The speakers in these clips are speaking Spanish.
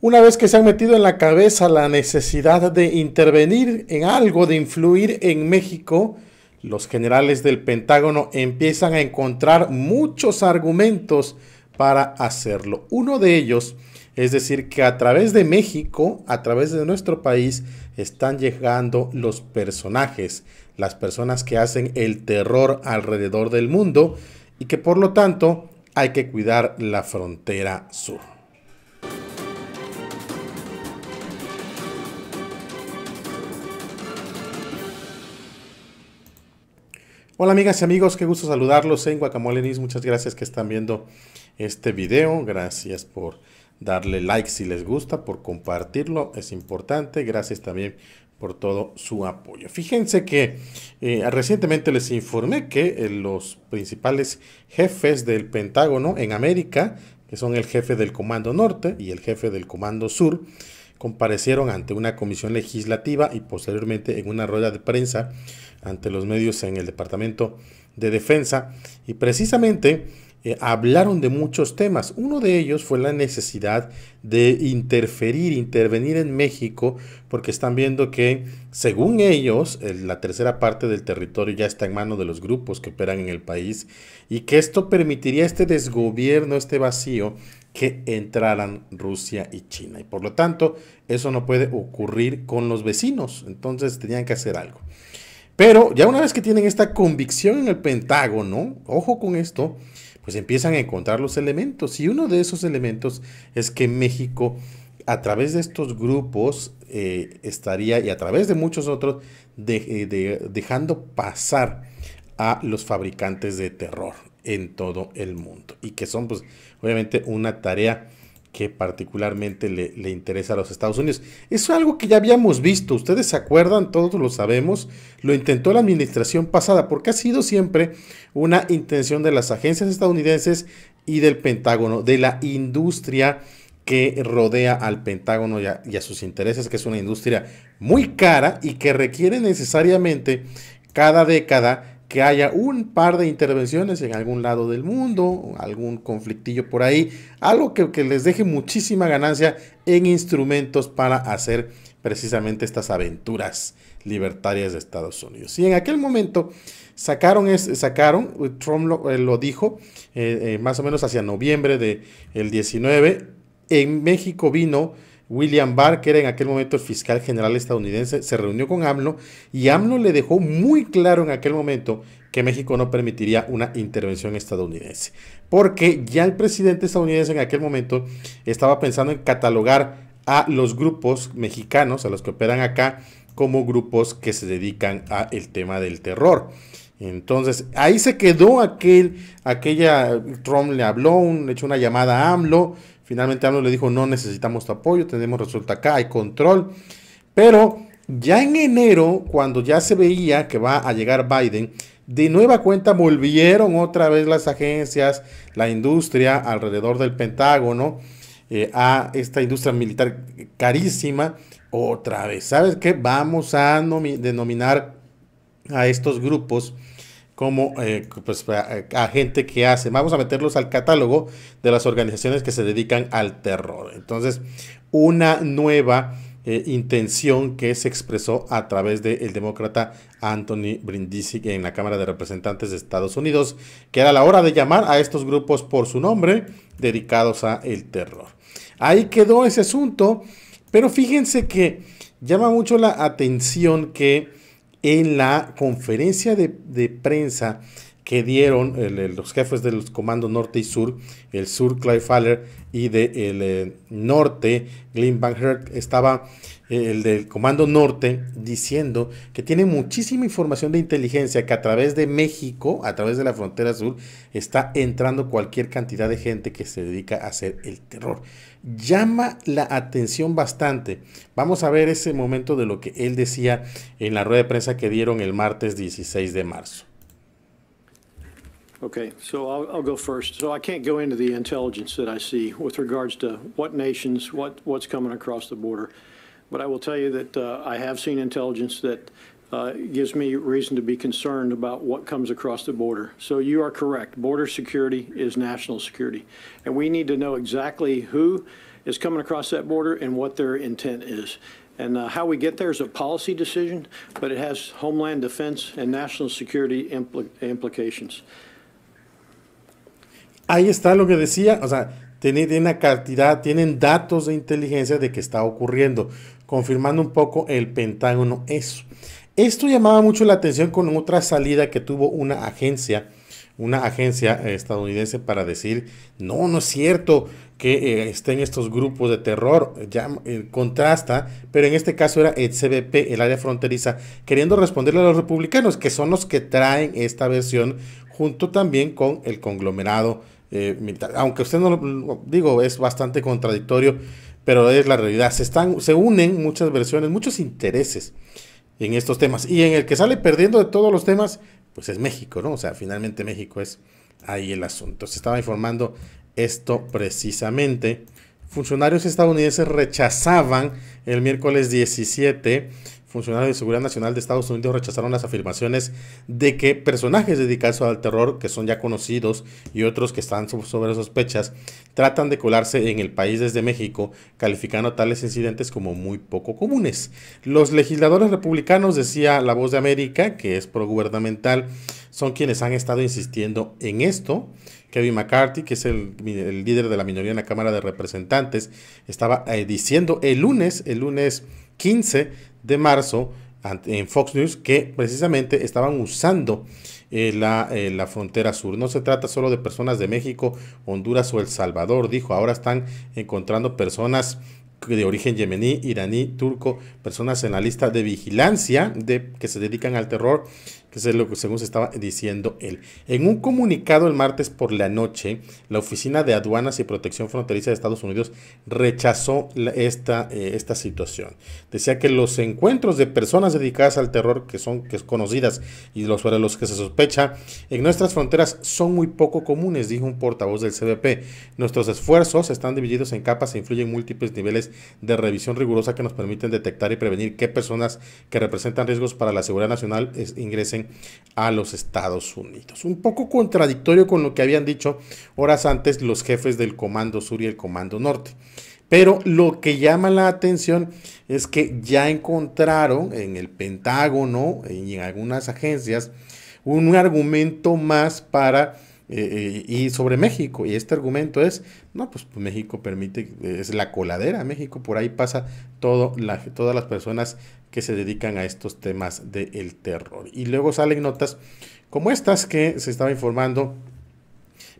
Una vez que se han metido en la cabeza la necesidad de intervenir en algo, de influir en México, los generales del Pentágono empiezan a encontrar muchos argumentos para hacerlo. Uno de ellos es decir, que a través de México, a través de nuestro país, están llegando los personajes, las personas que hacen el terror alrededor del mundo y que por lo tanto hay que cuidar la frontera sur. Hola amigas y amigos, qué gusto saludarlos en Guacamole Muchas gracias que están viendo este video. Gracias por darle like si les gusta, por compartirlo, es importante. Gracias también por todo su apoyo. Fíjense que eh, recientemente les informé que eh, los principales jefes del Pentágono en América, que son el jefe del Comando Norte y el jefe del Comando Sur, comparecieron ante una comisión legislativa y posteriormente en una rueda de prensa ante los medios en el Departamento de Defensa y precisamente eh, hablaron de muchos temas. Uno de ellos fue la necesidad de interferir, intervenir en México, porque están viendo que, según ellos, la tercera parte del territorio ya está en manos de los grupos que operan en el país y que esto permitiría este desgobierno, este vacío que entraran Rusia y China. Y por lo tanto, eso no puede ocurrir con los vecinos. Entonces tenían que hacer algo. Pero ya una vez que tienen esta convicción en el Pentágono, ojo con esto, pues empiezan a encontrar los elementos. Y uno de esos elementos es que México, a través de estos grupos, eh, estaría, y a través de muchos otros, eh, dejando pasar a los fabricantes de terror en todo el mundo. Y que son, pues, obviamente una tarea que particularmente le, interesa a los Estados Unidos. es algo que ya habíamos visto, ustedes se acuerdan, todos lo sabemos, lo intentó la administración pasada, porque ha sido siempre una intención de las agencias estadounidenses y del Pentágono, de la industria que rodea al Pentágono y y a sus intereses, que es una industria muy cara y que requiere necesariamente cada década que haya un par de intervenciones en algún lado del mundo, algún conflictillo por ahí, algo que, les deje muchísima ganancia en instrumentos para hacer precisamente estas aventuras libertarias de Estados Unidos. Y en aquel momento sacaron, es, sacaron eh, Trump lo, eh, dijo, eh, más o menos hacia noviembre del de, 19, en México vino William Barr, que era en aquel momento el fiscal general estadounidense, se reunió con AMLO y AMLO le dejó muy claro en aquel momento que México no permitiría una intervención estadounidense, porque ya el presidente estadounidense en aquel momento estaba pensando en catalogar a los grupos mexicanos, a los que operan acá, como grupos que se dedican a el tema del terror. Entonces, ahí se quedó aquel, aquella, Trump le habló, le echó una llamada a AMLO, Finalmente AMLO le dijo, no necesitamos tu apoyo, tenemos resulta acá, hay control. Pero ya en enero, cuando ya se veía que va a llegar Biden, de nueva cuenta volvieron otra vez las agencias, la industria alrededor del Pentágono, eh, a esta industria militar carísima, otra vez. ¿Sabes qué? Vamos a denominar a estos grupos como eh, pues, a, gente que hace. Vamos a meterlos al catálogo de las organizaciones que se dedican al terror. Entonces, una nueva eh, intención que se expresó a través del demócrata Anthony Brindisi en la Cámara de Representantes de Estados Unidos, que era la hora de llamar a estos grupos por su nombre dedicados a el terror. Ahí quedó ese asunto, pero fíjense que llama mucho la atención que en la conferencia de, prensa que dieron los jefes de los comandos norte y sur, el sur Clive Faller y del de, el, eh, norte Glenn Van estaba eh, el del comando norte diciendo que tiene muchísima información de inteligencia que a través de México, a través de la frontera sur, está entrando cualquier cantidad de gente que se dedica a hacer el terror llama la atención bastante. Vamos a ver ese momento de lo que él decía en la rueda de prensa que dieron el martes 16 de marzo. Okay, so I'll, I'll, go first. So I can't go into the intelligence that I see with regards to what nations, what, what's coming across the border. But I will tell you that uh, I have seen intelligence that uh, gives me reason to be concerned about what comes across the border. So you are correct. Border security is national security. And we need to know exactly who is coming across that border and what their intent is. And uh, how we get there is a policy decision, but it has homeland defense and national security impl implications. Ahí está lo que decía, o sea, tienen una cantidad, tienen datos de inteligencia de que está ocurriendo, confirmando un poco el Pentágono eso. Esto llamaba mucho la atención con otra salida que tuvo una agencia, una agencia estadounidense para decir, no, no es cierto que eh, estén estos grupos de terror, ya eh, contrasta, pero en este caso era el CBP, el área fronteriza, queriendo responderle a los republicanos, que son los que traen esta versión junto también con el conglomerado eh, militar. Aunque usted no lo digo, es bastante contradictorio, pero es la realidad. Se, están, se unen muchas versiones, muchos intereses en estos temas. Y en el que sale perdiendo de todos los temas, pues es México, ¿no? O sea, finalmente México es ahí el asunto. Se estaba informando esto precisamente. Funcionarios estadounidenses rechazaban el miércoles 17 Funcionarios de Seguridad Nacional de Estados Unidos rechazaron las afirmaciones de que personajes dedicados al terror, que son ya conocidos, y otros que están sobre sospechas, tratan de colarse en el país desde México, calificando tales incidentes como muy poco comunes. Los legisladores republicanos, decía La Voz de América, que es progubernamental, son quienes han estado insistiendo en esto. Kevin McCarthy, que es el, líder de la minoría en la Cámara de Representantes, estaba eh, diciendo el lunes, el lunes 15 de marzo en Fox News que precisamente estaban usando eh, la, eh, la, frontera sur. No se trata solo de personas de México, Honduras o El Salvador, dijo. Ahora están encontrando personas de origen yemení, iraní, turco, personas en la lista de vigilancia de, que se dedican al terror que es lo que según se estaba diciendo él. En un comunicado el martes por la noche, la Oficina de Aduanas y Protección Fronteriza de Estados Unidos rechazó esta, eh, esta situación. Decía que los encuentros de personas dedicadas al terror, que son que conocidas y los, sobre los que se sospecha, en nuestras fronteras son muy poco comunes, dijo un portavoz del CBP. Nuestros esfuerzos están divididos en capas e influyen múltiples niveles de revisión rigurosa que nos permiten detectar y prevenir qué personas que representan riesgos para la seguridad nacional ingresen a los Estados Unidos. Un poco contradictorio con lo que habían dicho horas antes los jefes del Comando Sur y el Comando Norte. Pero lo que llama la atención es que ya encontraron en el Pentágono y en algunas agencias un argumento más para eh, eh, y sobre México, y este argumento es, no, pues, pues, México permite, es la coladera, México por ahí pasa todo la, todas las personas que se dedican a estos temas del terror. Y luego salen notas como estas que se estaba informando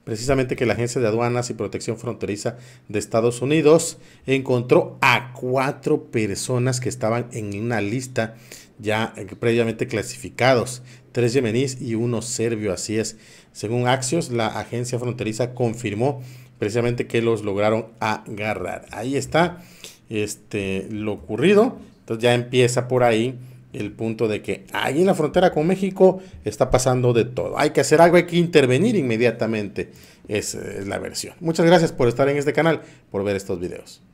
precisamente que la Agencia de Aduanas y Protección Fronteriza de Estados Unidos encontró a cuatro personas que estaban en una lista ya eh, previamente clasificados tres yemeníes y uno serbio, así es. Según Axios, la agencia fronteriza confirmó precisamente que los lograron agarrar. Ahí está este, lo ocurrido. Entonces ya empieza por ahí el punto de que ahí en la frontera con México está pasando de todo. Hay que hacer algo, hay que intervenir inmediatamente. es la versión. Muchas gracias por estar en este canal, por ver estos videos.